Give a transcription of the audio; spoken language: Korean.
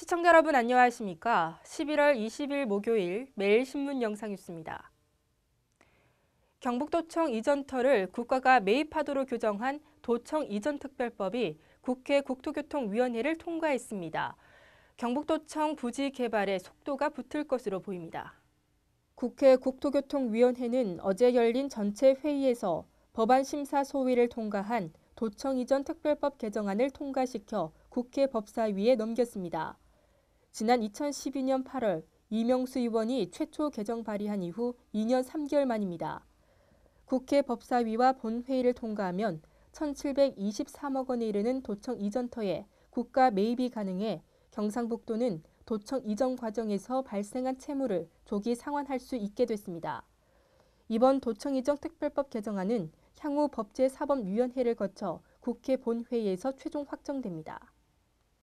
시청자 여러분 안녕하십니까? 11월 20일 목요일 매일신문 영상 뉴스입니다. 경북도청 이전터를 국가가 매입하도록 규정한 도청 이전특별법이 국회 국토교통위원회를 통과했습니다. 경북도청 부지 개발에 속도가 붙을 것으로 보입니다. 국회 국토교통위원회는 어제 열린 전체 회의에서 법안 심사 소위를 통과한 도청 이전 특별법 개정안을 통과시켜 국회 법사위에 넘겼습니다. 지난 2012년 8월 이명수 의원이 최초 개정 발의한 이후 2년 3개월 만입니다. 국회 법사위와 본회의를 통과하면 1,723억 원에 이르는 도청 이전터에 국가 매입이 가능해 경상북도는 도청 이전 과정에서 발생한 채무를 조기 상환할 수 있게 됐습니다. 이번 도청 이전 특별법 개정안은 향후 법제사법위원회를 거쳐 국회 본회의에서 최종 확정됩니다.